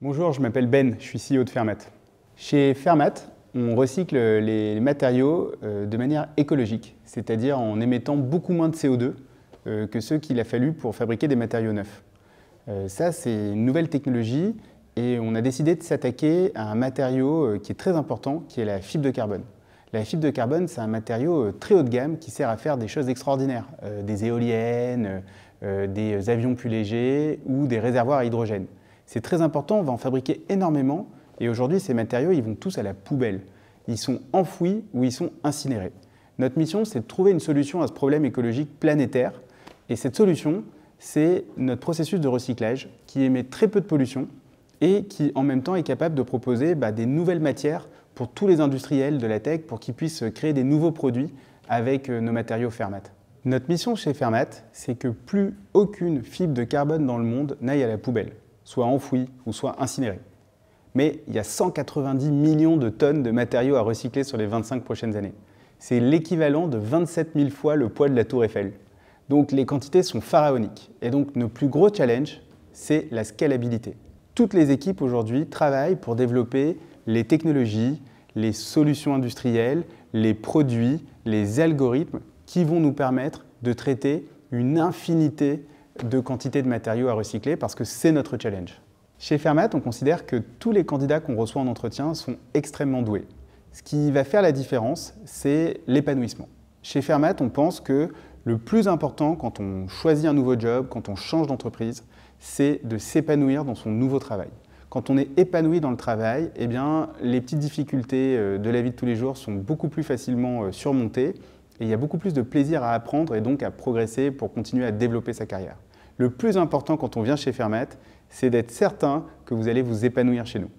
Bonjour, je m'appelle Ben, je suis CEO de Fermat. Chez Fermat, on recycle les matériaux euh, de manière écologique, c'est-à-dire en émettant beaucoup moins de CO2 euh, que ceux qu'il a fallu pour fabriquer des matériaux neufs. Euh, ça, c'est une nouvelle technologie et on a décidé de s'attaquer à un matériau qui est très important, qui est la fibre de carbone. La fibre de carbone, c'est un matériau très haut de gamme qui sert à faire des choses extraordinaires, des éoliennes, des avions plus légers ou des réservoirs à hydrogène. C'est très important, on va en fabriquer énormément et aujourd'hui ces matériaux, ils vont tous à la poubelle. Ils sont enfouis ou ils sont incinérés. Notre mission, c'est de trouver une solution à ce problème écologique planétaire et cette solution, c'est notre processus de recyclage qui émet très peu de pollution et qui en même temps est capable de proposer bah, des nouvelles matières pour tous les industriels de la tech pour qu'ils puissent créer des nouveaux produits avec euh, nos matériaux Fermat. Notre mission chez Fermat, c'est que plus aucune fibre de carbone dans le monde n'aille à la poubelle soit enfouis ou soit incinérés. Mais il y a 190 millions de tonnes de matériaux à recycler sur les 25 prochaines années. C'est l'équivalent de 27 000 fois le poids de la tour Eiffel. Donc les quantités sont pharaoniques. Et donc nos plus gros challenge, c'est la scalabilité. Toutes les équipes aujourd'hui travaillent pour développer les technologies, les solutions industrielles, les produits, les algorithmes qui vont nous permettre de traiter une infinité de quantité de matériaux à recycler parce que c'est notre challenge. Chez Fermat, on considère que tous les candidats qu'on reçoit en entretien sont extrêmement doués. Ce qui va faire la différence, c'est l'épanouissement. Chez Fermat, on pense que le plus important quand on choisit un nouveau job, quand on change d'entreprise, c'est de s'épanouir dans son nouveau travail. Quand on est épanoui dans le travail, eh bien, les petites difficultés euh, de la vie de tous les jours sont beaucoup plus facilement euh, surmontées et il y a beaucoup plus de plaisir à apprendre et donc à progresser pour continuer à développer sa carrière. Le plus important quand on vient chez Fermat, c'est d'être certain que vous allez vous épanouir chez nous.